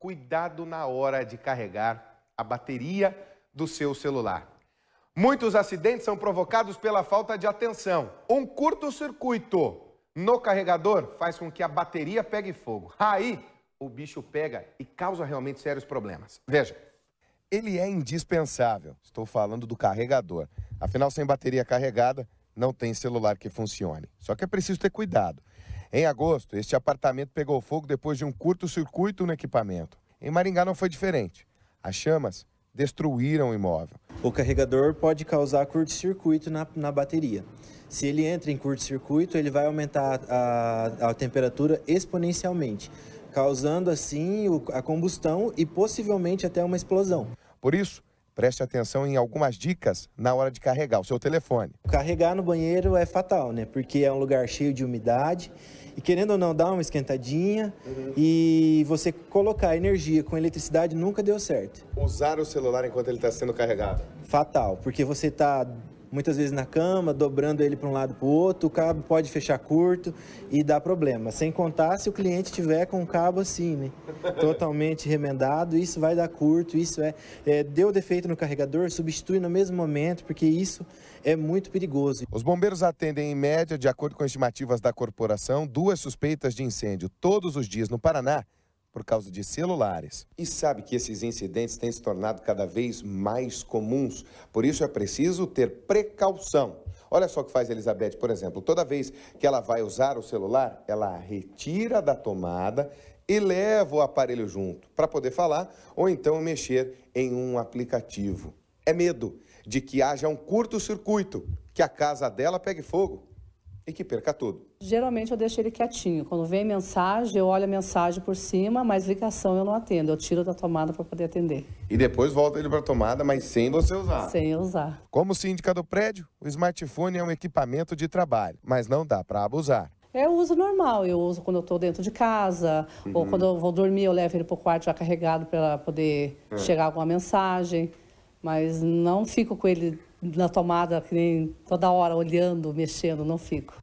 cuidado na hora de carregar a bateria do seu celular. Muitos acidentes são provocados pela falta de atenção. Um curto-circuito no carregador faz com que a bateria pegue fogo. Aí o bicho pega e causa realmente sérios problemas. Veja. Ele é indispensável. Estou falando do carregador. Afinal, sem bateria carregada, não tem celular que funcione. Só que é preciso ter cuidado. Em agosto, este apartamento pegou fogo depois de um curto-circuito no equipamento. Em Maringá não foi diferente. As chamas destruíram o imóvel. O carregador pode causar curto-circuito na, na bateria. Se ele entra em curto-circuito, ele vai aumentar a, a, temperatura exponencialmente, causando assim a combustão e possivelmente até uma explosão. Por isso, Preste atenção em algumas dicas na hora de carregar o seu telefone. Carregar no banheiro é fatal, né? Porque é um lugar cheio de umidade e querendo ou não dá uma esquentadinha uhum. e você colocar energia com eletricidade nunca deu certo. Usar o celular enquanto ele está sendo carregado. Fatal, porque você está muitas vezes na cama, dobrando ele para um lado para o outro, o cabo pode fechar curto e dar problema. Sem contar se o cliente tiver com o cabo assim, né? Totalmente remendado, isso vai dar curto, isso é, é deu defeito no carregador, substitui no mesmo momento, porque isso é muito perigoso. Os bombeiros atendem em média, de acordo com estimativas da corporação, duas suspeitas de incêndio todos os dias no Paraná por causa de celulares. E sabe que esses incidentes têm se tornado cada vez mais comuns, por isso é preciso ter precaução. Olha só o que faz Elizabeth, por exemplo, toda vez que ela vai usar o celular, ela retira da tomada e leva o aparelho junto para poder falar ou então mexer em um aplicativo. É medo de que haja um curto-circuito, que a casa dela pegue fogo e que perca tudo. Geralmente eu deixo ele quietinho. Quando vem mensagem, eu olho a mensagem por cima, mas ligação eu não atendo. Eu tiro da tomada para poder atender. E depois volta ele para a tomada, mas sem você usar. Sem usar. Como síndica do prédio, o smartphone é um equipamento de trabalho, mas não dá para abusar. É o uso normal, eu uso quando eu estou dentro de casa, uhum. ou quando eu vou dormir, eu levo ele para o quarto já carregado para poder é. chegar alguma mensagem. Mas não fico com ele na tomada, que nem toda hora olhando, mexendo, não fico.